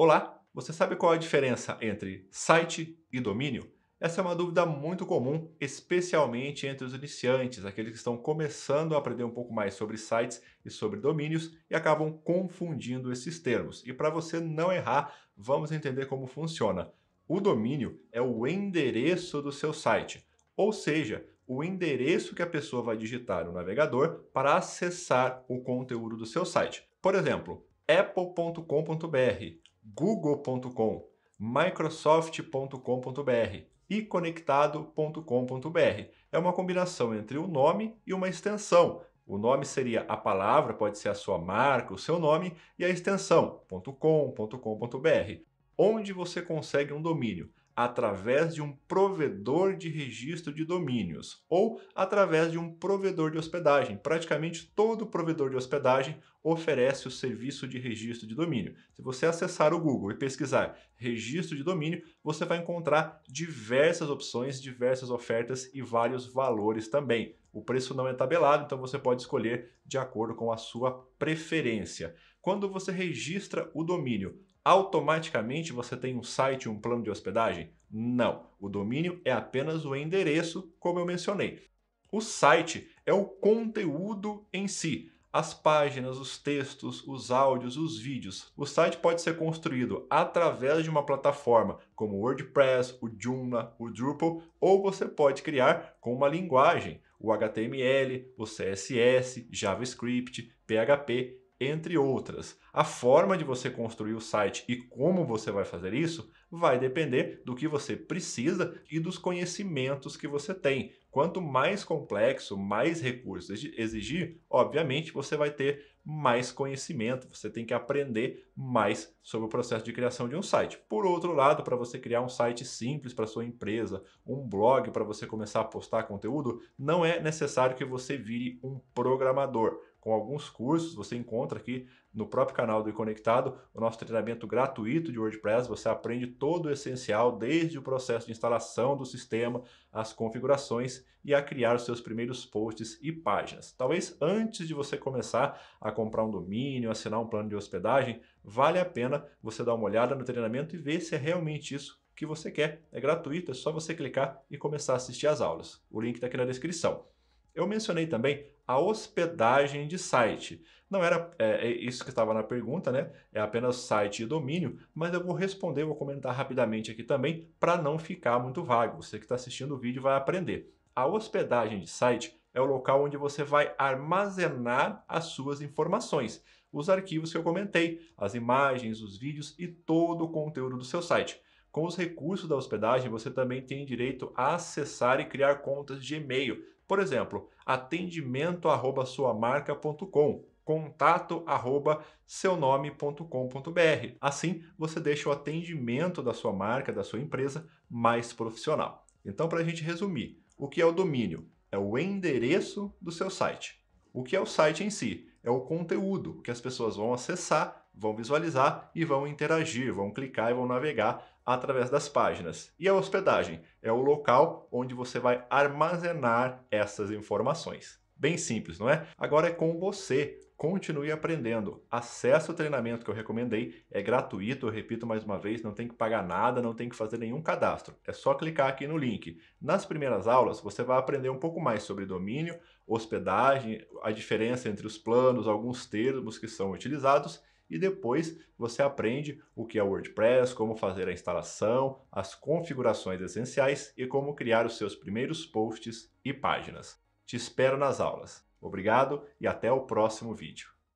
Olá, você sabe qual é a diferença entre site e domínio? Essa é uma dúvida muito comum, especialmente entre os iniciantes, aqueles que estão começando a aprender um pouco mais sobre sites e sobre domínios e acabam confundindo esses termos. E para você não errar, vamos entender como funciona. O domínio é o endereço do seu site, ou seja, o endereço que a pessoa vai digitar no navegador para acessar o conteúdo do seu site. Por exemplo, apple.com.br google.com, microsoft.com.br e conectado.com.br. É uma combinação entre o nome e uma extensão. O nome seria a palavra, pode ser a sua marca, o seu nome e a extensão .com.com.br, onde você consegue um domínio através de um provedor de registro de domínios ou através de um provedor de hospedagem. Praticamente todo provedor de hospedagem oferece o serviço de registro de domínio. Se você acessar o Google e pesquisar registro de domínio, você vai encontrar diversas opções, diversas ofertas e vários valores também. O preço não é tabelado, então você pode escolher de acordo com a sua preferência. Quando você registra o domínio automaticamente você tem um site e um plano de hospedagem? Não, o domínio é apenas o endereço, como eu mencionei. O site é o conteúdo em si, as páginas, os textos, os áudios, os vídeos. O site pode ser construído através de uma plataforma como o WordPress, o Joomla, o Drupal, ou você pode criar com uma linguagem, o HTML, o CSS, JavaScript, PHP, entre outras. A forma de você construir o site e como você vai fazer isso vai depender do que você precisa e dos conhecimentos que você tem. Quanto mais complexo, mais recursos exigir, obviamente você vai ter mais conhecimento, você tem que aprender mais sobre o processo de criação de um site. Por outro lado, para você criar um site simples para sua empresa, um blog para você começar a postar conteúdo, não é necessário que você vire um programador com alguns cursos. Você encontra aqui no próprio canal do Conectado o nosso treinamento gratuito de WordPress. Você aprende todo o essencial, desde o processo de instalação do sistema, as configurações e a criar os seus primeiros posts e páginas. Talvez antes de você começar a comprar um domínio, assinar um plano de hospedagem, vale a pena você dar uma olhada no treinamento e ver se é realmente isso que você quer. É gratuito, é só você clicar e começar a assistir às aulas. O link está aqui na descrição. Eu mencionei também a hospedagem de site. Não era é, é isso que estava na pergunta, né? É apenas site e domínio, mas eu vou responder, vou comentar rapidamente aqui também para não ficar muito vago. Você que está assistindo o vídeo vai aprender. A hospedagem de site é o local onde você vai armazenar as suas informações, os arquivos que eu comentei, as imagens, os vídeos e todo o conteúdo do seu site. Com os recursos da hospedagem, você também tem direito a acessar e criar contas de e-mail. Por exemplo, atendimento@suamarca.com, contato@seunome.com.br. Assim, você deixa o atendimento da sua marca, da sua empresa mais profissional. Então, para a gente resumir, o que é o domínio? É o endereço do seu site. O que é o site em si? É o conteúdo que as pessoas vão acessar vão visualizar e vão interagir, vão clicar e vão navegar através das páginas. E a hospedagem é o local onde você vai armazenar essas informações. Bem simples, não é? Agora é com você. Continue aprendendo. Acesse o treinamento que eu recomendei. É gratuito, eu repito mais uma vez, não tem que pagar nada, não tem que fazer nenhum cadastro. É só clicar aqui no link. Nas primeiras aulas, você vai aprender um pouco mais sobre domínio, hospedagem, a diferença entre os planos, alguns termos que são utilizados e depois você aprende o que é WordPress, como fazer a instalação, as configurações essenciais e como criar os seus primeiros posts e páginas. Te espero nas aulas. Obrigado e até o próximo vídeo.